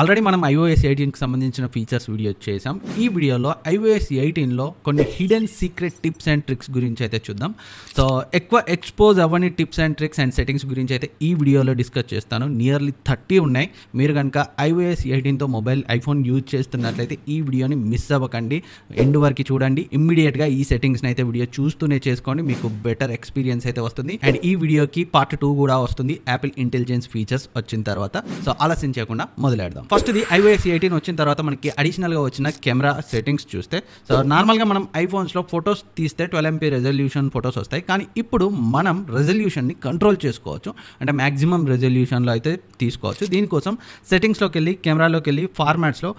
already మనం iOS ఎయిటీన్కి సంబంధించిన features video చేసాం ఈ వీడియోలో ఐఓఎస్ ఎయిటీన్లో కొన్ని hidden secret tips and tricks గురించి అయితే చూద్దాం సో ఎక్కువ ఎక్స్పోజ్ అవ్వని tips and tricks and settings గురించి అయితే ఈ వీడియోలో డిస్కస్ చేస్తాను నియర్లీ థర్టీ ఉన్నాయి మీరు కనుక ఐఓఎస్ ఎయిటీన్తో మొబైల్ ఐఫోన్ యూజ్ చేస్తున్నట్లయితే ఈ వీడియోని మిస్ అవ్వకండి ఎండ్ వరకు చూడండి ఇమ్మీడియట్గా ఈ సెట్టింగ్స్ని అయితే వీడియో చూస్తూనే చేసుకోండి మీకు బెటర్ ఎక్స్పీరియన్స్ అయితే వస్తుంది అండ్ ఈ వీడియోకి పార్ట్ టూ కూడా వస్తుంది యాపిల్ ఇంటెలిజెన్స్ ఫీచర్స్ వచ్చిన తర్వాత సో ఆలస్యం చేయకుండా మొదలెడదాం చూద్దాం ఫస్ట్ ఇది ఐఓఎస్ ఎయిటీన్ వచ్చిన తర్వాత మనకి అడిషనల్గా వచ్చిన కెమెరా సెట్టింగ్స్ చూస్తే సో నార్మల్గా మనం ఐఫోన్స్లో ఫొటోస్ తీస్తే ట్వెల్వ్ ఎంపీ రెజల్యూషన్ ఫొటోస్ వస్తాయి కానీ ఇప్పుడు మనం రెజల్యూషన్ని కంట్రోల్ చేసుకోవచ్చు అంటే మ్యాక్సిమం రెజల్యూషన్లో అయితే తీసుకోవచ్చు దీనికోసం సెట్టింగ్స్లోకి వెళ్ళి కెమెరాలోకి వెళ్ళి ఫార్మాట్స్లో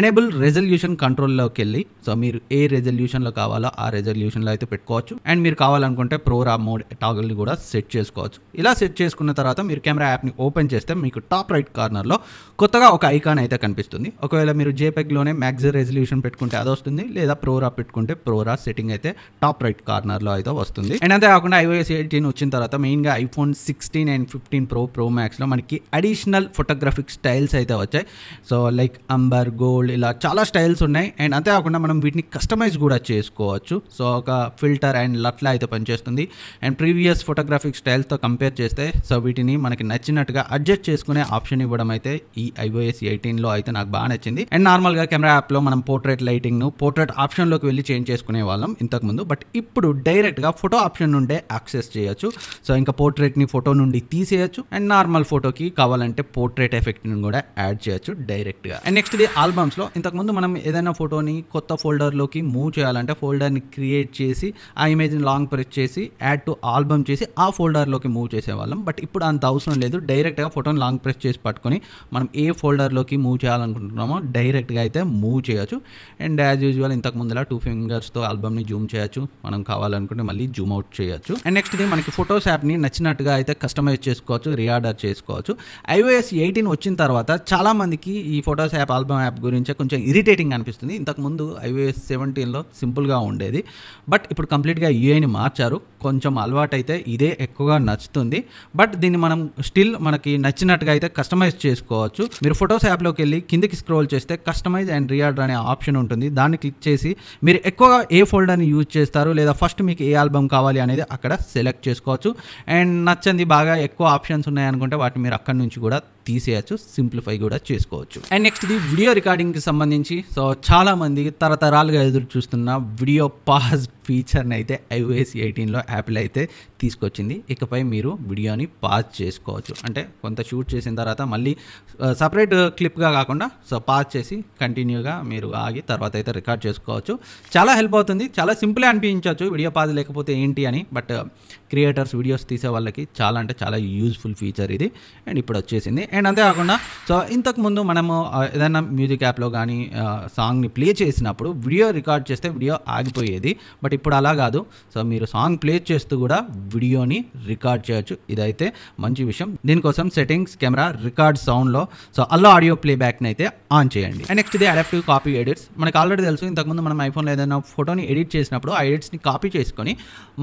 ఎనేబుల్ రెజల్యూషన్ కంట్రోల్లోకి వెళ్ళి సో మీరు ఏ రెజల్యూషన్లో కావాలో ఆ రెజల్యూషన్లో అయితే పెట్టుకోవచ్చు అండ్ మీరు కావాలనుకుంటే ప్రోరా మోడ్ టాగల్ని కూడా సెట్ చేసుకోవచ్చు ఇలా సెట్ చేసుకున్న తర్వాత మీరు కెమెరా యాప్ని ఓపెన్ చేస్తే మీకు టాప్ రైట్ కార్నర్లో కొత్తగా ఒక ఐకాన్ అయితే కనిపిస్తుంది ఒకవేళ మీరు జేపెగ్లోనే మ్యాక్స్ రెజల్యూషన్ పెట్టుకుంటే అది వస్తుంది లేదా ప్రోరా పెట్టుకుంటే ప్రోరా సెట్టింగ్ అయితే టాప్ రైట్ కార్నర్లో అయితే వస్తుంది అండ్ అంతే కాకుండా ఐఓఎస్ ఎయిటీన్ వచ్చిన తర్వాత మెయిన్గా iPhone sixteen and fifteen pro pro మ్యాక్స్లో మనకి అడిషనల్ ఫోటోగ్రఫిక్ స్టైల్స్ అయితే వచ్చాయి సో లైక్ అంబర్ గోల్డ్ ఇలా చాలా స్టైల్స్ ఉన్నాయి అండ్ అంతేకాకుండా మనం వీటిని కస్టమైజ్ కూడా చేసుకోవచ్చు సో ఒక ఫిల్టర్ అండ్ లట్లా అయితే పనిచేస్తుంది అండ్ ప్రీవియస్ ఫోటోగ్రాఫిక్ స్టైల్స్తో కంపేర్ చేస్తే సో వీటిని మనకి నచ్చినట్టుగా అడ్జస్ట్ చేసుకునే ఆప్షన్ ఇవ్వడం అయితే ఈ ఐఓఎస్ ఎయిటీన్లో అయితే నాకు బాగా నచ్చింది అండ్ నార్మల్గా కెమెరా యాప్లో మనం పోర్ట్రేట్ లైటింగ్ను పోర్ట్రేట్ ఆప్షన్లోకి వెళ్ళి చేంజ్ చేసుకునే వాళ్ళం ఇంతకుముందు బట్ ఇప్పుడు డైరెక్ట్గా ఫోటో ఆప్షన్ నుండే యాక్సెస్ చేయొచ్చు సో ఇంకా పోర్ట్రేట్ని ఫోటో నుండి తీసేయచ్చు అండ్ నార్మల్ ఫోటోకి కావాలంటే పోర్ట్రేట్ ఎఫెక్ట్ని కూడా యాడ్ చేయొచ్చు డైరెక్ట్గా అండ్ నెక్స్ట్ ఇది ఆల్బమ్స్లో ఇంతకుముందు మనం ఏదైనా ఫోటోని కొత్త ఫోల్డర్లోకి మూవ్ చేయాలంటే ఫోల్డర్ని క్రియేట్ చేసి ఆ ఇమేజ్ని లాంగ్ ప్రెస్ చేసి యాడ్ టు ఆల్బమ్ చేసి ఆ ఫోల్డర్లోకి మూవ్ చేసేవాళ్ళం బట్ ఇప్పుడు అంత అవసరం లేదు డైరెక్ట్గా ఫోటోని లాంగ్ ప్రెస్ చేసి పట్టుకొని మనం ఏ ఫోల్డర్ ఫింగర్లోకి మూవ్ చేయాలనుకుంటున్నామో డైరెక్ట్గా అయితే మూవ్ చేయొచ్చు అండ్ యాజ్ యూజువల్ ఇంతకు ముందులా టూ ఫింగర్స్తో ఆల్బమ్ని జూమ్ చేయొచ్చు మనం కావాలనుకుంటే మళ్ళీ జూమ్ అవుట్ చేయొచ్చు అండ్ నెక్స్ట్ ఇది మనకి ఫొటోస్ యాప్ని నచ్చినట్టుగా అయితే కస్టమైజ్ చేసుకోవచ్చు రీఆర్డర్ చేసుకోవచ్చు ఐఓఎస్ ఎయిటీన్ వచ్చిన తర్వాత చాలామందికి ఈ ఫొటోస్ యాప్ ఆల్బమ్ యాప్ గురించి కొంచెం ఇరిటేటింగ్ అనిపిస్తుంది ఇంతకుముందు ఐఓఎస్ సెవెంటీన్లో సింపుల్గా ఉండేది బట్ ఇప్పుడు కంప్లీట్గా యూఏని e మార్చారు కొంచెం అలవాటైతే ఇదే ఎక్కువగా నచ్చుతుంది బట్ దీన్ని మనం స్టిల్ మనకి నచ్చినట్టుగా అయితే కస్టమైజ్ చేసుకోవచ్చు మీరు ఫొటోస్ ఫోటోస్ యాప్లోకి వెళ్ళి కిందకి స్క్రోల్ చేస్తే కస్టమైజ్ అండ్ రియార్డర్ అనే ఆప్షన్ ఉంటుంది దాన్ని క్లిక్ చేసి మీరు ఎక్కువగా ఏ ఫోల్డర్ని యూజ్ చేస్తారు లేదా ఫస్ట్ మీకు ఏ ఆల్బమ్ కావాలి అనేది అక్కడ సెలెక్ట్ చేసుకోవచ్చు అండ్ నచ్చింది బాగా ఎక్కువ ఆప్షన్స్ ఉన్నాయనుకుంటే వాటిని మీరు అక్కడి నుంచి కూడా తీసేయచ్చు సింప్లిఫై కూడా చేసుకోవచ్చు అండ్ నెక్స్ట్ ది వీడియో రికార్డింగ్కి సంబంధించి సో చాలామంది తరతరాలుగా ఎదురు చూస్తున్న వీడియో పాజ్ ఫీచర్ని అయితే ఐఓఎస్ ఎయిటీన్లో యాపిల్ అయితే తీసుకొచ్చింది ఇకపై మీరు వీడియోని పాజ్ చేసుకోవచ్చు అంటే కొంత షూట్ చేసిన తర్వాత మళ్ళీ సపరేట్ క్లిప్గా కాకుండా సో పాజ్ చేసి కంటిన్యూగా మీరు ఆగి తర్వాత అయితే రికార్డ్ చేసుకోవచ్చు చాలా హెల్ప్ అవుతుంది చాలా సింపుల్ అనిపించవచ్చు వీడియో పాజ్ లేకపోతే ఏంటి అని బట్ క్రియేటర్స్ వీడియోస్ తీసే వాళ్ళకి చాలా అంటే చాలా యూజ్ఫుల్ ఫీచర్ ఇది అండ్ ఇప్పుడు వచ్చేసింది అండ్ అంతేకాకుండా సో ఇంతకుముందు మనము ఏదైనా మ్యూజిక్ యాప్లో కానీ సాంగ్ని ప్లే చేసినప్పుడు వీడియో రికార్డ్ చేస్తే వీడియో ఆగిపోయేది బట్ ఇప్పుడు అలా కాదు సో మీరు సాంగ్ ప్లే చేస్తూ కూడా వీడియోని రికార్డ్ చేయొచ్చు ఇదైతే మంచి విషయం దీనికోసం సెట్టింగ్స్ కెమెరా రికార్డ్ సౌండ్లో సో అల్లో ఆడియో ప్లేబ్యాక్ని అయితే ఆన్ చేయండి అండ్ నెక్స్ట్ ఇది అడాప్టివ్ కాపీ ఎడిట్స్ మనకు ఆల్రెడీ తెలుసు ఇంతకుముందు మనం ఐఫోన్లో ఏదైనా ఫోటోని ఎడిట్ చేసినప్పుడు ఆ ఎడిట్స్ని కాపీ చేసుకొని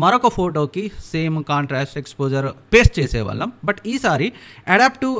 మరొక ఫోటోకి same same contrast exposure paste చేసేవాళ్ళం బట్ ఈసారి adaptive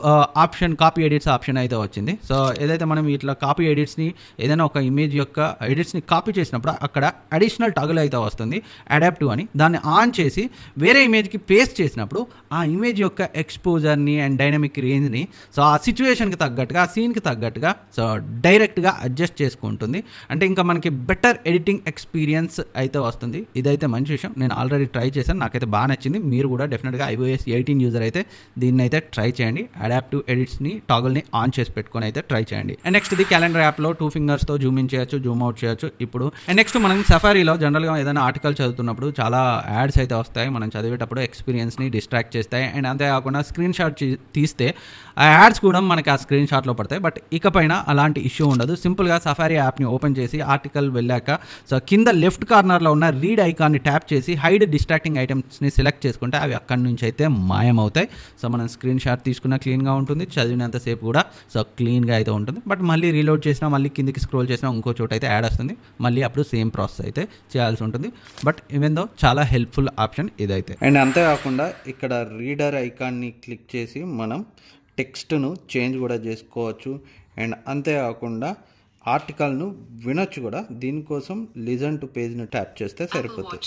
option copy edits option అయితే వచ్చింది సో ఏదైతే మనం ఇట్లా కాపీ ఎడిట్స్ని ఏదైనా ఒక ఇమేజ్ యొక్క ఎడిట్స్ని కాపీ చేసినప్పుడు అక్కడ అడిషనల్ టగులు అయితే వస్తుంది అడాప్టివ్ అని దాన్ని ఆన్ చేసి వేరే ఇమేజ్కి పేస్ట్ చేసినప్పుడు ఆ ఇమేజ్ యొక్క ఎక్స్పోజర్ని అండ్ డైనమిక్ రేంజ్ని సో ఆ సిచ్యువేషన్కి తగ్గట్టుగా ఆ సీన్కి తగ్గట్టుగా సో డైరెక్ట్గా అడ్జస్ట్ చేసుకుంటుంది అంటే ఇంకా మనకి బెటర్ ఎడిటింగ్ ఎక్స్పీరియన్స్ అయితే వస్తుంది ఇదైతే మంచి విషయం నేను ఆల్రెడీ ట్రై చేశాను నాకైతే బాగా నచ్చింది మీరు కూడా డెఫినెట్గా ఐఓఎస్ ఎయిటీన్ యూజర్ అయితే దీన్ని అయితే ట్రై చేయండి అడాప్టివ్ ఎడిట్స్ని టాగల్ని ఆన్ చేసి పెట్టుకొని అయితే ట్రై చేయండి అండ్ నెక్స్ట్ ఇది క్యాలెండర్ యాప్లో టూ ఫింగర్స్తో జూమ్ ఇన్ చేయొచ్చు జూమ్ అవుట్ చేయొచ్చు ఇప్పుడు అండ్ నెక్స్ట్ మనం సఫారీలో జనరల్గా ఏదైనా ఆర్టికల్ చదువుతున్నప్పుడు చాలా యాడ్స్ అయితే వస్తాయి మనం చదివేటప్పుడు ఎక్స్పీరియన్స్ని డిస్ట్రాక్ట్ చేస్తాయి అండ్ అంతేకాకుండా స్క్రీన్ షాట్ తీస్తే ఆ యాడ్స్ కూడా మనకి ఆ స్క్రీన్ షాట్లో పడతాయి బట్ ఇకపైన అలాంటి ఇష్యూ ఉండదు సింపుల్గా సఫారీ యాప్ని ఓపెన్ చేసి ఆర్టికల్ వెళ్ళాక సో కింద లెఫ్ట్ కార్నర్లో ఉన్న రీడ్ ఐకాన్ని ట్యాప్ చేసి హైడ్ డిస్ట్రాక్టింగ్ ఐటమ్స్ని సెలెక్ట్ చేసుకుంటే అవి అక్కడి నుంచి అయితే మాయమవుతాయి సో మనం స్క్రీన్ షాట్ తీసుకున్న క్లీన్గా ఉంటుంది చదివినంతసేపు కూడా సో క్లీన్గా అయితే ఉంటుంది బట్ మళ్ళీ రీలోడ్ చేసినా మళ్ళీ కిందికి స్క్రోల్ చేసినా ఇంకో చోట అయితే యాడ్ వస్తుంది మళ్ళీ అప్పుడు సేమ్ ప్రాసెస్ అయితే చేయాల్సి ఉంటుంది బట్ ఈవెన్ దో చాలా హెల్ప్ఫుల్ ఆప్షన్ ఇదైతే అండ్ అంతేకాకుండా ఇక్కడ రీడర్ ఐకాన్ని క్లిక్ చేసి మనం టెక్స్ట్ను చేంజ్ కూడా చేసుకోవచ్చు అండ్ అంతేకాకుండా ఆర్టికల్ను వినొచ్చు కూడా దీనికోసం లిజన్ టు పేజ్ను ట్యాప్ చేస్తే సరిపోతుంది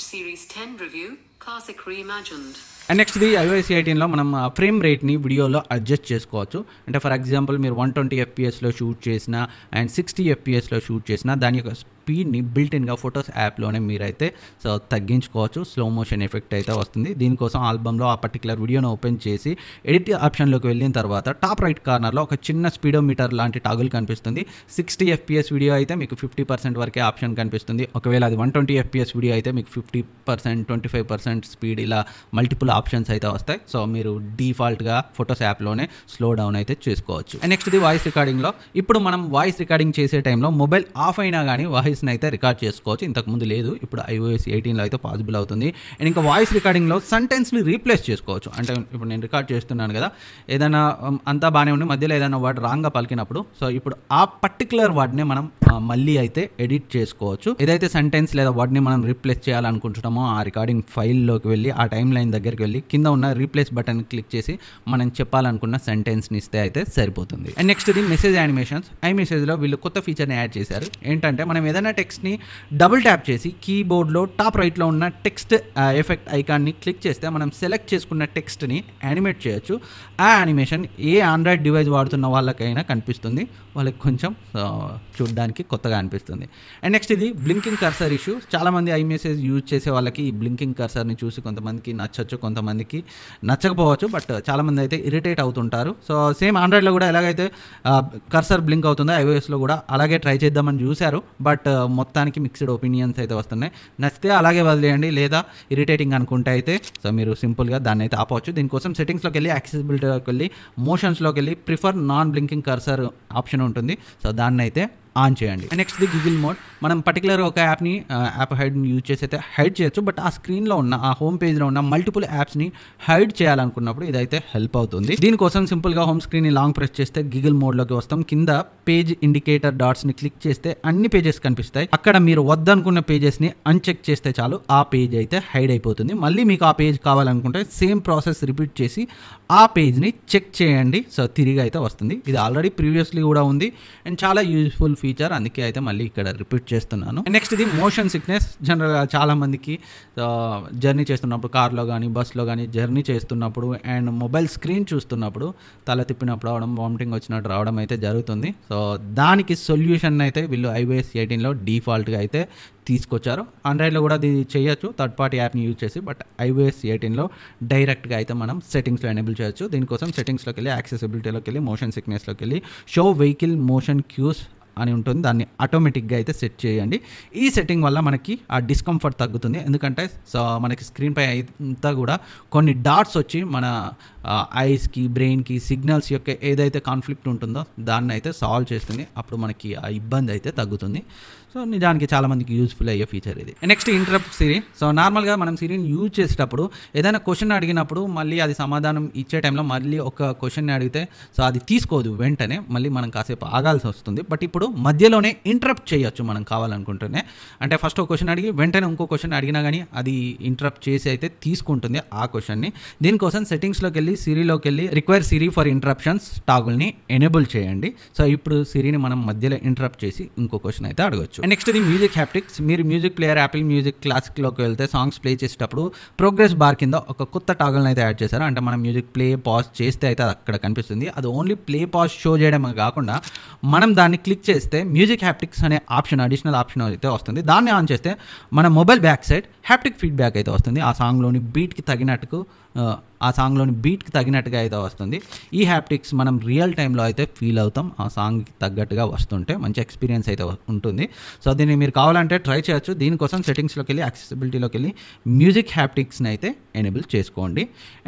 అండ్ నెక్స్ట్ ది ఐఓఎస్ ఎయిటీన్లో మనం ఫ్రేమ్ రేట్ని వీడియోలో అడ్జస్ట్ చేసుకోవచ్చు అంటే ఫర్ ఎగ్జాంపుల్ మీరు వన్ ట్వంటీ ఎఫ్పిఎస్లో షూట్ చేసిన అండ్ సిక్స్టీ ఎఫ్పిఎస్లో షూట్ చేసిన దాని యొక్క స్పీడ్ని బిల్ట్ ఇన్గా ఫొటోస్ యాప్లోనే మీరైతే సో తగ్గించుకోవచ్చు స్లో మోషన్ ఎఫెక్ట్ అయితే వస్తుంది దీనికోసం ఆల్బంలో ఆ పర్టికులర్ వీడియోను ఓపెన్ చేసి ఎడిట్ ఆప్షన్లోకి వెళ్ళిన తర్వాత టాప్ రైట్ కార్నర్లో ఒక చిన్న స్పీడోమీటర్ లాంటి టాగుల్ కనిపిస్తుంది సిక్స్టీ ఎఫ్పిఎస్ వీడియో అయితే మీకు ఫిఫ్టీ పర్సెంట్ వరకే ఆప్షన్ కనిపిస్తుంది ఒకవేళ అది వన్ ట్వంటీ ఎఫ్పిఎస్ వీడియో అయితే మీకు fifty percent twenty five percent speed ఇలా మల్టిపుల్ ఆప్షన్స్ అయితే వస్తాయి సో మీరు డిఫాల్ట్గా ఫొటోస్ యాప్లోనే స్లో డౌన్ అయితే చేసుకోవచ్చు నెక్స్ట్ది వాయిస్ రికార్డింగ్లో ఇప్పుడు మనం వాయిస్ రికార్డింగ్ చేసే టైంలో మొబైల్ ఆఫ్ అయినా కానీ వాయిస్ వాయిస్ని అయితే రికార్డ్ చేసుకోవచ్చు ఇంతకుముందు లేదు ఇప్పుడు ఐఓఎస్ ఎయిటీన్లో అయితే పాసిబుల్ అవుతుంది అండ్ ఇంకా వాయిస్ రికార్డింగ్లో సెంటెన్స్ని రీప్లేస్ చేసుకోవచ్చు అంటే ఇప్పుడు నేను రికార్డ్ చేస్తున్నాను కదా ఏదైనా అంతా బాగానే ఉండి మధ్యలో ఏదైనా వర్డ్ రాంగ్గా పలికినప్పుడు సో ఇప్పుడు ఆ పర్టికులర్ వర్డ్నే మనం మళ్ళీ అయితే ఎడిట్ చేసుకోవచ్చు ఏదైతే సెంటెన్స్ లేదా వర్డ్ని మనం రీప్లేస్ చేయాలనుకుంటున్నామో ఆ రికార్డింగ్ ఫైల్లోకి వెళ్ళి ఆ టైం లైన్ దగ్గరికి వెళ్ళి కింద ఉన్న రీప్లేస్ బటన్ క్లిక్ చేసి మనం చెప్పాలనుకున్న సెంటెన్స్ని ఇస్తే అయితే సరిపోతుంది అండ్ నెక్స్ట్ ఇది మెసేజ్ యానిమేషన్స్ ఐ మెసేజ్లో వీళ్ళు కొత్త ఫీచర్ని యాడ్ చేశారు ఏంటంటే మనం ఏదైనా టెక్స్ట్ని డబుల్ ట్యాప్ చేసి కీబోర్డ్లో టాప్ రైట్లో ఉన్న టెక్స్ట్ ఎఫెక్ట్ ఐకాన్ని క్లిక్ చేస్తే మనం సెలెక్ట్ చేసుకున్న టెక్స్ట్ని యానిమేట్ చేయొచ్చు ఆ యానిమేషన్ ఏ ఆండ్రాయిడ్ డివైస్ వాడుతున్న వాళ్ళకైనా కనిపిస్తుంది వాళ్ళకి కొంచెం చూడడానికి మనకి కొత్తగా అనిపిస్తుంది అండ్ నెక్స్ట్ ఇది బ్లింకింగ్ కర్సర్ ఇష్యూ చాలామంది ఐ మెసేజ్ యూజ్ చేసే వాళ్ళకి ఈ బ్లింకింగ్ కర్సర్ని చూసి కొంతమందికి నచ్చచ్చు కొంతమందికి నచ్చకపోవచ్చు బట్ చాలామంది అయితే ఇరిటేట్ అవుతుంటారు సో సేమ్ ఆండ్రాయిడ్లో కూడా ఎలాగైతే కర్సర్ బ్లింక్ అవుతుందో ఐఓఎస్లో కూడా అలాగే ట్రై చేద్దామని చూశారు బట్ మొత్తానికి మిక్స్డ్ ఒపీనియన్స్ అయితే వస్తున్నాయి నచ్చితే అలాగే వదిలేయండి లేదా ఇరిటేటింగ్ అనుకుంటే అయితే సో మీరు సింపుల్గా దాన్ని అయితే ఆపవచ్చు దీనికోసం సెట్టింగ్స్లోకి వెళ్ళి యాక్సెసిబిలిటీలోకి వెళ్ళి మోషన్స్లోకి వెళ్ళి prefer non blinking cursor option ఉంటుంది సో దాన్ని అయితే ఆన్ చేయండి నెక్స్ట్ ది గూగుల్ మోడ్ మనం పర్టికులర్ ఒక యాప్ని యాప్ హైడ్ని యూజ్ చేసి అయితే హైడ్ చేయొచ్చు బట్ ఆ స్క్రీన్లో ఉన్న ఆ హోమ్ పేజ్లో ఉన్న మల్టిపుల్ యాప్స్ని హైడ్ చేయాలనుకున్నప్పుడు ఇదైతే హెల్ప్ అవుతుంది దీనికోసం సింపుల్గా హోమ్ స్క్రీన్ని లాంగ్ ప్రెస్ చేస్తే గూగుల్ మోడ్లోకి వస్తాం కింద పేజ్ ఇండికేటర్ డాట్స్ని క్లిక్ చేస్తే అన్ని పేజెస్ కనిపిస్తాయి అక్కడ మీరు వద్దనుకున్న పేజెస్ని అన్చెక్ చేస్తే చాలు ఆ పేజ్ అయితే హైడ్ అయిపోతుంది మళ్ళీ మీకు ఆ పేజ్ కావాలనుకుంటే సేమ్ ప్రాసెస్ రిపీట్ చేసి ఆ పేజ్ని చెక్ చేయండి సో తిరిగి అయితే వస్తుంది ఇది ఆల్రెడీ ప్రీవియస్లీ కూడా ఉంది అండ్ చాలా యూజ్ఫుల్ ఫీచర్ అందుకే అయితే మళ్ళీ ఇక్కడ రిపీట్ చేస్తున్నాను నెక్స్ట్ ఇది మోషన్ సిక్నెస్ జనరల్గా చాలామందికి జర్నీ చేస్తున్నప్పుడు కార్లో కానీ బస్లో కానీ జర్నీ చేస్తున్నప్పుడు అండ్ మొబైల్ స్క్రీన్ చూస్తున్నప్పుడు తల తిప్పినప్పుడు అవడం వామిటింగ్ వచ్చినట్టు రావడం అయితే జరుగుతుంది సో దానికి సొల్యూషన్ అయితే వీళ్ళు ఐఓఎస్ ఎయిటీన్లో డిఫాల్ట్గా అయితే తీసుకొచ్చారు ఆండ్రాయిడ్లో కూడా ఇది చేయొచ్చు థర్డ్ పార్టీ యాప్ని యూజ్ చేసి బట్ ఐఓఎస్ ఎయిటీన్లో డైరెక్ట్గా అయితే మనం సెటింగ్స్లో ఎనేబుల్ చేయొచ్చు దీనికోసం సెట్టింగ్స్లోకి వెళ్ళి యాక్సెసిబిలిటీలోకి వెళ్ళి మోషన్ సిక్నెస్లోకి వెళ్ళి షో వెహికల్ మోషన్ క్యూస్ అని ఉంటుంది దాన్ని ఆటోమేటిక్గా అయితే సెట్ చేయండి ఈ సెట్టింగ్ వల్ల మనకి ఆ డిస్కంఫర్ట్ తగ్గుతుంది ఎందుకంటే సో మనకి స్క్రీన్పై అంతా కూడా కొన్ని డాట్స్ వచ్చి మన ఐస్కి బ్రెయిన్కి సిగ్నల్స్ యొక్క ఏదైతే కాన్ఫ్లిక్ట్ ఉంటుందో దాన్ని అయితే సాల్వ్ చేస్తుంది అప్పుడు మనకి ఆ ఇబ్బంది అయితే తగ్గుతుంది సో నిజానికి చాలా మందికి యూస్ఫుల్ అయ్యే ఫీచర్ ఇది నెక్స్ట్ ఇంటరప్ట్ సిరి సో నార్మల్గా మనం సిరిని యూజ్ చేసేటప్పుడు ఏదైనా క్వశ్చన్ అడిగినప్పుడు మళ్ళీ అది సమాధానం ఇచ్చే టైంలో మళ్ళీ ఒక క్వశ్చన్ అడిగితే సో అది తీసుకోదు వెంటనే మళ్ళీ మనం కాసేపు ఆగాల్సి వస్తుంది బట్ ఇప్పుడు మధ్యలోనే ఇంటరప్ట్ చేయొచ్చు మనం కావాలనుకుంటేనే అంటే ఫస్ట్ ఒక క్వశ్చన్ అడిగి వెంటనే ఇంకో క్వశ్చన్ అడిగినా కానీ అది ఇంటరప్ట్ చేసి అయితే తీసుకుంటుంది ఆ క్వశ్చన్ని దీనికోసం సెట్టింగ్స్లోకి వెళ్ళి సిరీలోకి వెళ్ళి రిక్వైర్ సిరీ ఫర్ ఇంటరప్షన్స్ టాగుల్ని ఎనేబుల్ చేయండి సో ఇప్పుడు సిరీని మనం మధ్యలో ఇంటరప్ట్ చేసి ఇంకో క్వశ్చన్ అయితే అడగచ్చు అండ్ నెక్స్ట్ ఇది మ్యూజిక్ హ్యాప్టిక్స్ మీరు మ్యూజిక్ ప్లేయర్ యాపిల్ మ్యూజిక్ క్లాసిక్లోకి వెళ్తే సాంగ్స్ ప్లే చేసేటప్పుడు ప్రోగ్రెస్ బార్ కింద ఒక కొత్త టాగల్ని అయితే యాడ్ చేశారు అంటే మనం మ్యూజిక్ ప్లే పాజ్ చేస్తే అయితే అది అక్కడ కనిపిస్తుంది అది ఓన్లీ ప్లే పాజ్ షో చేయడమే కాకుండా మనం దాన్ని క్లిక్ చేస్తే మ్యూజిక్ హ్యాప్టిక్స్ అనే ఆప్షన్ అడిషనల్ ఆప్షన్ అయితే వస్తుంది దాన్ని ఆన్ చేస్తే మన mobile back side haptic feedback అయితే వస్తుంది ఆ సాంగ్లోని బీట్కి తగినట్టుకు ఆ సాంగ్లోని బీట్కి తగినట్టుగా అయితే వస్తుంది ఈ హ్యాప్టిక్స్ మనం రియల్ టైంలో అయితే ఫీల్ అవుతాం ఆ సాంగ్కి తగ్గట్టుగా వస్తుంటే మంచి ఎక్స్పీరియన్స్ అయితే ఉంటుంది సో దీన్ని మీరు కావాలంటే ట్రై చేయొచ్చు దీనికోసం సెట్టింగ్స్లోకి వెళ్ళి యాక్సెసిబిలిటీలోకి వెళ్ళి మ్యూజిక్ హ్యాప్టిక్స్ని అయితే ఎనేబుల్ చేసుకోండి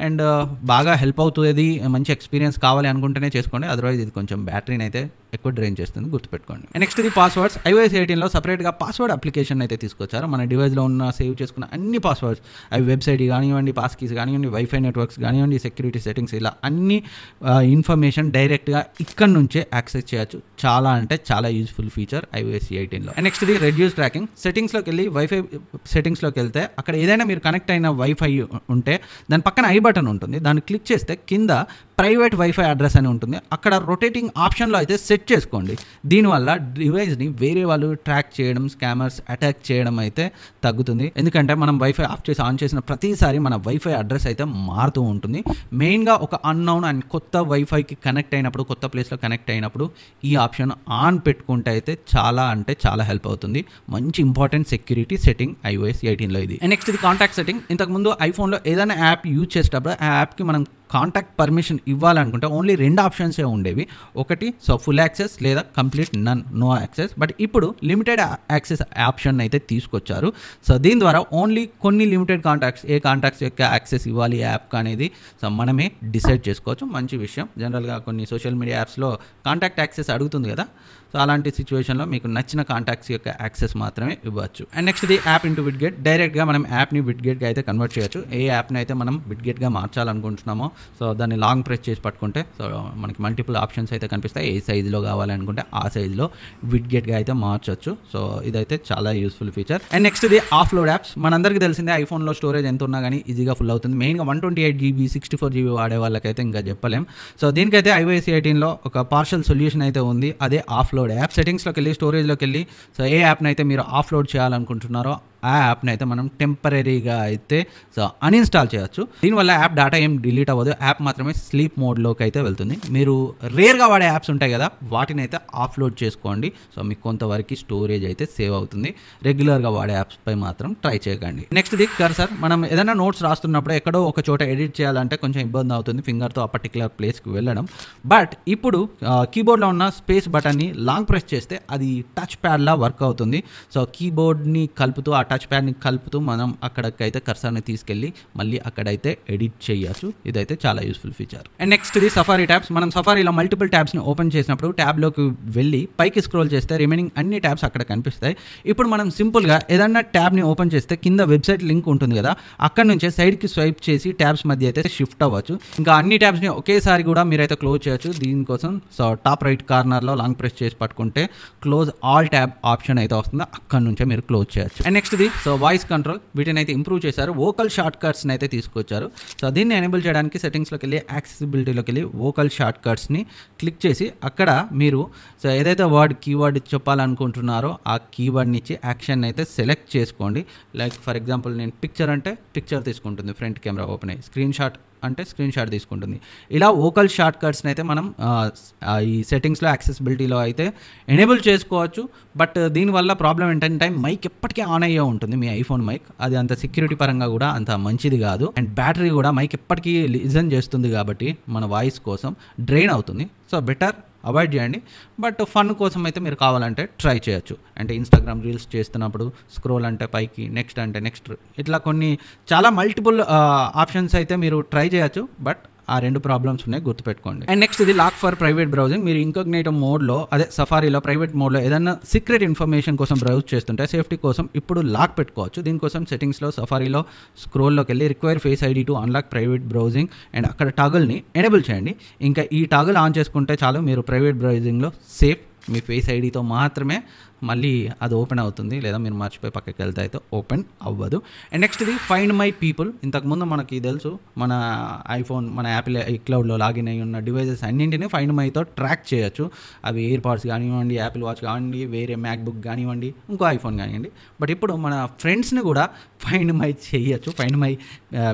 అండ్ uh, బాగా హెల్ప్ అవుతుంది మంచి ఎక్స్పీరియన్స్ కావాలి అనుకుంటేనే చేసుకోండి అదర్వైజ్ ఇది కొంచెం బ్యాటరీని అయితే ఎక్కువ డ్రైన్ చేస్తుంది గుర్తుపెట్టుకోండి నెక్స్ట్ ఇది పాస్వర్డ్స్ ఐవైఎస్ ఎయిటీన్లో సపరేట్గా పాస్వర్డ్ అప్లికేషన్ అయితే తీసుకొచ్చారు మన డివైస్లో ఉన్న సేవ్ చేసుకున్న అన్ని పాస్వర్డ్స్ అవి వెబ్సైట్ కానివ్వండి పాస్ కీస్ కానివ్వండి వైఫై నెట్వర్క్స్ కానివ్వండి సెక్యూరిటీ సెట్టింగ్స్ ఇలా అన్ని ఇన్ఫర్మేషన్ uh, డైరెక్ట్గా ఇక్కడ నుంచే యాక్సెస్ చేయొచ్చు చాలా అంటే చాలా యూజ్ఫుల్ ఫీచర్ ఐవైఎస్ ఎయిటీన్లో నెక్స్ట్ ఇది రెడ్యూస్ ట్రాకింగ్ సెటింగ్స్లోకి వెళ్ళి వైఫై సెట్టింగ్స్లోకి వెళ్తే అక్కడ ఏదైనా మీరు కనెక్ట్ అయిన వైఫై ఉంటే దాని పక్కన ఐ బటన్ ఉంటుంది దాన్ని క్లిక్ చేస్తే కింద ప్రైవేట్ వైఫై అడ్రస్ అని ఉంటుంది అక్కడ రొటేటింగ్ ఆప్షన్లో అయితే సెట్ చేసుకోండి దీనివల్ల డివైస్ని వేరే వాళ్ళు ట్రాక్ చేయడం స్కామర్స్ అటాక్ చేయడం అయితే తగ్గుతుంది ఎందుకంటే మనం వైఫై ఆఫ్ చేసి ఆన్ చేసిన ప్రతిసారి మన వైఫై అడ్రస్ అయితే మారుతూ ఉంటుంది మెయిన్గా ఒక అన్నౌన్ అండ్ కొత్త వైఫైకి కనెక్ట్ అయినప్పుడు కొత్త ప్లేస్లో కనెక్ట్ అయినప్పుడు ఈ ఆప్షన్ ఆన్ పెట్టుకుంటే అయితే చాలా అంటే చాలా హెల్ప్ అవుతుంది మంచి ఇంపార్టెంట్ సెక్యూరిటీ సెట్టింగ్ ఐఓఎస్ ఎయిటీన్లో ఇది నెక్స్ట్ ఇది కాంటాక్ట్ సెట్టింగ్ ఇంతకుముందు ఐఫోన్లో ఏదైనా యాప్ యూజ్ చేసేటప్పుడు ఆ యాప్కి మనం కాంటాక్ట్ పర్మిషన్ ఇవ్వాలనుకుంటే ఓన్లీ రెండు ఆప్షన్సే ఉండేవి ఒకటి సో ఫుల్ యాక్సెస్ లేదా complete none no access but ఇప్పుడు లిమిటెడ్ యాక్సెస్ ఆప్షన్ అయితే తీసుకొచ్చారు సో దీని ద్వారా ఓన్లీ కొన్ని లిమిటెడ్ కాంటాక్ట్స్ ఏ కాంటాక్ట్స్ యొక్క యాక్సెస్ ఇవ్వాలి యాప్ అనేది సో మనమే డిసైడ్ చేసుకోవచ్చు మంచి విషయం జనరల్గా కొన్ని సోషల్ మీడియా యాప్స్లో కాంటాక్ట్ యాక్సెస్ అడుగుతుంది కదా సో అలాంటి సిచ్యువేషన్లో మీకు నచ్చిన కాంటాక్ట్స్ యొక్క యాక్సెస్ మాత్రమే ఇవ్వచ్చు and next the app into widget డైరెక్ట్గా మనం యాప్ని విడ్గేట్గా అయితే కన్వర్ట్ చేయొచ్చు ఏ యాప్ని అయితే మనం విడ్గేట్గా మార్చాలనుకుంటున్నామో సో దాన్ని లాంగ్ ప్రెస్ చేసి పట్టుకుంటే సో మనకి మల్టిపుల్ ఆప్షన్స్ అయితే కనిపిస్తాయి ఏ సైజులో కావాలనుకుంటే ఆ సైజులో విడ్గెట్గా అయితే మార్చొచ్చు సో ఇదైతే చాలా యూస్ఫుల్ ఫీచర్ అండ్ నెక్స్ట్ ఇది ఆఫ్లోడ్ యాప్స్ మనందరికీ తెలిసిందే ఐఫోన్లో స్టోరేజ్ ఎంత ఉన్నా కానీ ఈజీగా ఫుల్ అవుతుంది మెయిన్గా one twenty eight GB sixty four GB వాడే వాళ్ళకైతే ఇంకా చెప్పలేం సో దీనికైతే ఐవైసీ ఎయిటీన్లో ఒక పార్షల్ సొల్యూషన్ అయితే ఉంది అదే ఆఫ్లోడ్ యాప్ సెటింగ్స్లోకి వెళ్ళి స్టోరేజ్లోకి వెళ్ళి సో ఏ యాప్ని అయితే మీరు ఆఫ్లోడ్ చేయాలనుకుంటున్నారో ఆ యాప్ని అయితే మనం టెంపరీగా అయితే సో అన్ఇన్స్టాల్ చేయొచ్చు దీనివల్ల యాప్ డేటా ఏం డిలీట్ అవ్వదు యాప్ మాత్రమే స్లీప్ మోడ్లోకి అయితే వెళ్తుంది మీరు రేర్గా వాడే యాప్స్ ఉంటాయి కదా వాటిని అయితే ఆఫ్లోడ్ చేసుకోండి సో మీకు కొంతవరకు స్టోరేజ్ అయితే సేవ్ అవుతుంది రెగ్యులర్గా వాడే యాప్స్ పై మాత్రం ట్రై చేయకండి నెక్స్ట్ కర్ సార్ మనం ఏదైనా నోట్స్ రాస్తున్నప్పుడు ఎక్కడో ఒక చోట ఎడిట్ చేయాలంటే కొంచెం ఇబ్బంది అవుతుంది ఫింగర్తో ఆ పర్టికులర్ ప్లేస్కి వెళ్ళడం బట్ ఇప్పుడు కీబోర్డ్లో ఉన్న స్పేస్ బటన్ని లాంగ్ ప్రెస్ చేస్తే అది టచ్ ప్యాడ్లా వర్క్ అవుతుంది సో కీబోర్డ్ని కలుపుతూ ఆ టచ్ ప్యాడ్ని కలుపుతూ మనం అక్కడికైతే కర్సర్ని తీసుకెళ్ళి మళ్ళీ అక్కడైతే ఎడిట్ చేయొచ్చు ఇదైతే చాలా యూస్ఫుల్ ఫీచర్ అండ్ నెక్స్ట్ ఇది సఫారీ ట్యాబ్స్ మనం సఫారీలో మల్టిపుల్ ట్యాబ్స్ని ఓపెన్ చేసినప్పుడు ట్యాబ్లోకి వెళ్ళి పైకి స్క్రోల్ చేస్తే రిమైనింగ్ అన్ని ట్యాబ్స్ అక్కడ కనిపిస్తాయి ఇప్పుడు మనం సింపుల్గా ఏదన్నా ట్యాబ్ని ఓపెన్ చేస్తే కింద వెబ్సైట్ లింక్ ఉంటుంది కదా అక్కడ నుంచే సైడ్కి స్వైప్ చేసి ట్యాబ్స్ మధ్య అయితే షిఫ్ట్ అవ్వచ్చు ఇంకా అన్ని ట్యాబ్స్ని ఒకేసారి కూడా మీరైతే క్లోజ్ చేయొచ్చు దీనికోసం సో టాప్ రైట్ కార్నర్లో లాంగ్ ప్రెస్ చేసి పట్టుకుంటే క్లోజ్ ఆల్ ట్యాబ్ ఆప్షన్ అయితే వస్తుందో అక్కడ నుంచే మీరు క్లోజ్ చేయొచ్చు అండ్ నెక్స్ట్ నెక్స్ట్ది సో వాయిస్ కంట్రోల్ వీటిని అయితే ఇంప్రూవ్ చేశారు వోకల్ షార్ట్ కట్స్ని అయితే తీసుకొచ్చారు సో దీన్ని ఎనేబుల్ చేయడానికి సెట్టింగ్స్లోకి వెళ్ళి యాక్సెసిబిలిటీలోకి వెళ్ళి వోకల్ షార్ట్ కట్స్ని క్లిక్ చేసి అక్కడ మీరు సో ఏదైతే వర్డ్ కీవర్డ్ చెప్పాలనుకుంటున్నారో ఆ కీవర్డ్ని ఇచ్చి యాక్షన్ అయితే సెలెక్ట్ చేసుకోండి లైక్ ఫర్ ఎగ్జాంపుల్ నేను పిక్చర్ అంటే పిక్చర్ తీసుకుంటుంది ఫ్రంట్ కెమెరా ఓపెన్ అయ్యి స్క్రీన్ షాట్ అంటే స్క్రీన్ షాట్ తీసుకుంటుంది ఇలా ఓకల్ షార్ట్ కట్స్ని అయితే మనం ఈ సెట్టింగ్స్లో యాక్సెసిబిలిటీలో అయితే ఎనేబుల్ చేసుకోవచ్చు బట్ దీనివల్ల ప్రాబ్లం ఏంటంటే మైక్ ఎప్పటికీ ఆన్ అయ్యే ఉంటుంది మీ ఐఫోన్ మైక్ అది అంత సెక్యూరిటీ పరంగా కూడా అంత మంచిది కాదు అండ్ బ్యాటరీ కూడా మైక్ ఎప్పటికీ లిజన్ చేస్తుంది కాబట్టి మన వాయిస్ కోసం డ్రైన్ అవుతుంది సో బెటర్ అవాయిడ్ చేయండి బట్ ఫన్ కోసం అయితే మీరు కావాలంటే ట్రై చేయొచ్చు అంటే ఇన్స్టాగ్రామ్ రీల్స్ చేస్తున్నప్పుడు స్క్రోల్ అంటే పైకి నెక్స్ట్ అంటే నెక్స్ట్ ఇట్లా కొన్ని చాలా మల్టిపుల్ ఆప్షన్స్ uh, అయితే మీరు ట్రై చేయొచ్చు బట్ ఆ రెండు ప్రాబ్లమ్స్ ఉన్నాయి గుర్తుపెట్టుకోండి అండ్ నెక్స్ట్ ఇది లాక్ ఫర్ ప్రైవేట్ బ్రౌజింగ్ మీరు ఇంకొగ్నేటో మోడ్లో అదే సఫారీలో ప్రైవేట్ మోడ్లో ఏదైనా సీక్రెట్ ఇన్ఫర్మేషన్ కోసం బ్రౌజ్ చేస్తుంటే సేఫ్టీ కోసం ఇప్పుడు లాక్ పెట్టుకోవచ్చు దీనికోసం సెటింగ్స్లో సఫారీలో స్క్రోల్లోకి వెళ్ళి require face ID to unlock private browsing and అక్కడ టగల్ని ఎనేబుల్ చేయండి ఇంకా ఈ టగల్ ఆన్ చేసుకుంటే చాలు మీరు ప్రైవేట్ బ్రౌజింగ్లో సేఫ్ మీ ఫేస్ ఐడితో మాత్రమే మళ్ళీ అది ఓపెన్ అవుతుంది లేదా మీరు మర్చిపోయి పక్కకి వెళ్తే అయితే ఓపెన్ అవ్వదు అండ్ నెక్స్ట్ది ఫైండ్ మై పీపుల్ ఇంతకుముందు మనకి తెలుసు మన ఐఫోన్ మన యాపిల్ క్లౌడ్లో లాగిన్ అయి ఉన్న డివైజెస్ అన్నింటినీ ఫైండ్ మైతో ట్రాక్ చేయొచ్చు అవి ఇయర్ పాడ్స్ కానివ్వండి యాపిల్ వాచ్ కానివ్వండి వేరే మ్యాక్బుక్ కానివ్వండి ఇంకో ఐఫోన్ కానివ్వండి బట్ ఇప్పుడు మన ఫ్రెండ్స్ని కూడా ఫైండ్ మై చేయొచ్చు ఫైండ్ మై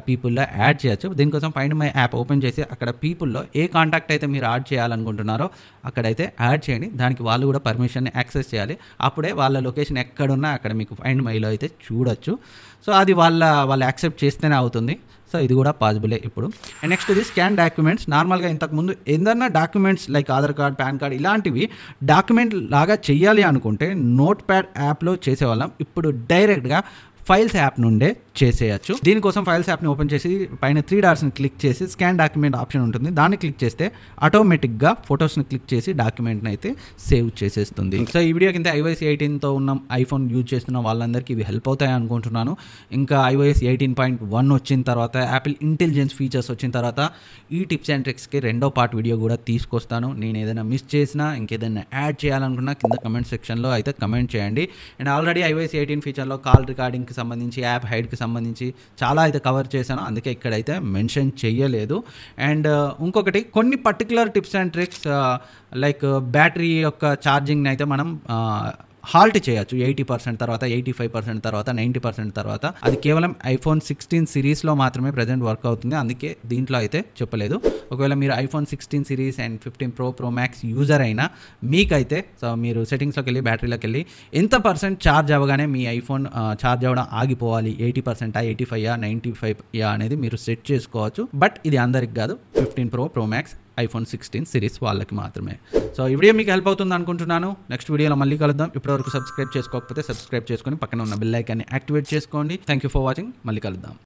పీపుల్లో యాడ్ చేయొచ్చు దీనికోసం ఫైండ్ మై యాప్ ఓపెన్ చేసి అక్కడ పీపుల్లో ఏ కాంటాక్ట్ అయితే మీరు యాడ్ చేయాలనుకుంటున్నారో అక్కడైతే యాడ్ చేయండి దానికి వాళ్ళు కూడా పర్మిషన్ని యాక్సెస్ చేయాలి అప్పుడే వాళ్ళ లొకేషన్ ఎక్కడున్నా అక్కడ మీకు ఫైండ్ మైలో అయితే చూడొచ్చు సో అది వాళ్ళ వాళ్ళు యాక్సెప్ట్ చేస్తేనే అవుతుంది సో ఇది కూడా పాసిబులే ఇప్పుడు అండ్ నెక్స్ట్ ఇది స్కాన్ డాక్యుమెంట్స్ నార్మల్గా ఇంతకుముందు ఏదన్నా documents like Aadhaar card PAN card ఇలాంటివి డాక్యుమెంట్ లాగా చేయాలి అనుకుంటే నోట్ ప్యాడ్ యాప్లో చేసేవాళ్ళం ఇప్పుడు డైరెక్ట్గా ఫైల్స్ యాప్ నుండే చేసేయచ్చు దీనికోసం ఫైల్స్ యాప్ని ఓపెన్ చేసి పైన త్రీ డార్స్ని క్లిక్ చేసి స్కాన్ డాక్యుమెంట్ ఆప్షన్ ఉంటుంది దాన్ని క్లిక్ చేస్తే ఆటోమేటిక్గా ఫొటోస్ని క్లిక్ చేసి డాక్యుమెంట్ని అయితే సేవ్ చేసేస్తుంది సో ఈ వీడియో కింద ఐవైఎస్ ఎయిటీన్తో ఉన్న ఐఫోన్ యూజ్ చేస్తున్న వాళ్ళందరికీ ఇవి హెల్ప్ అవుతాయి అనుకుంటున్నాను ఇంకా ఐవైఎస్ ఎయిటీన్ పాయింట్ వన్ వచ్చిన తర్వాత యాపిల్ ఇంటెలిజెన్స్ ఫీచర్స్ వచ్చిన తర్వాత ఈ టిప్స్ అండ్ ట్రిక్స్కి రెండో పార్ట్ వీడియో కూడా తీసుకొస్తాను నేను ఏదైనా మిస్ చేసినా ఇంకేదైనా యాడ్ చేయాలనుకున్నా కింద కమెంట్ సెక్షన్లో అయితే కమెంట్ చేయండి అండ్ ఆల్రెడీ ఐవైఎస్ ఎయిటీన్ ఫీచర్లో కాల్ రికార్డింగ్కి సంబంధించి యాప్ హైడ్కి సంబంధించి చాలా అయితే కవర్ చేశాను అందుకే ఇక్కడైతే మెన్షన్ చేయలేదు అండ్ uh, ఇంకొకటి కొన్ని particular tips and tricks uh, like battery యొక్క ఛార్జింగ్ని అయితే మనం uh, హాల్ట్ చేయొచ్చు ఎయిటీ పర్సెంట్ తర్వాత ఎయిటీ ఫైవ్ పర్సెంట్ తర్వాత నైంటీ పర్సెంట్ తర్వాత అది కేవలం ఐఫోన్ సిక్స్టీన్ సిరీస్లో మాత్రమే ప్రజెంట్ వర్క్ అవుతుంది అందుకే దీంట్లో అయితే చెప్పలేదు ఒకవేళ మీరు iPhone sixteen series and fifteen pro pro max user అయినా మీకైతే సో మీరు సెట్టింగ్స్లోకి వెళ్ళి బ్యాటరీలోకి వెళ్ళి ఎంత పర్సెంట్ ఛార్జ్ అవ్వగానే మీ ఐఫోన్ ఛార్జ్ అవ్వడం ఆగిపోవాలి ఎయిటీ పర్సెంటా ఎయిటీ ఫైవ్ నైంటీ ఫైవ్ అనేది మీరు సెట్ చేసుకోవచ్చు బట్ ఇది అందరికి కాదు fifteen pro pro max iPhone sixteen series వాళ్ళకి మాత్రమే సో ఈ వీడియో మీకు హెల్ప్ అవుతుంది అనుకుంటున్నాను నెక్స్ట్ వీడియోలో మళ్ళీ కలుద్దాం ఇప్పటివరకు సబ్స్క్రైబ్ చేసుకోకపోతే సబ్స్క్రైబ్ చేసుకొని పక్కన ఉన్న బిల్లైకాన్ని యాక్టివేట్ చేసుకోండి థ్యాంక్ యూ ఫర్ వాచింగ్ మళ్ళీ కలుద్దాం